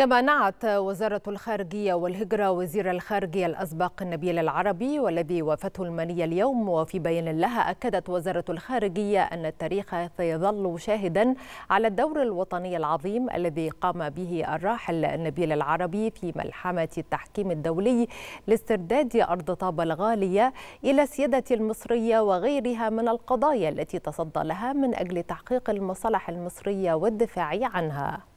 كما نعت وزارة الخارجية والهجرة وزير الخارجية الأسبق نبيل العربي والذي وافته المنية اليوم وفي بيان لها أكدت وزارة الخارجية أن التاريخ سيظل شاهدا على الدور الوطني العظيم الذي قام به الراحل نبيل العربي في ملحمة التحكيم الدولي لاسترداد أرض طابة الغالية إلى السيادة المصرية وغيرها من القضايا التي تصدى لها من أجل تحقيق المصالح المصرية والدفاع عنها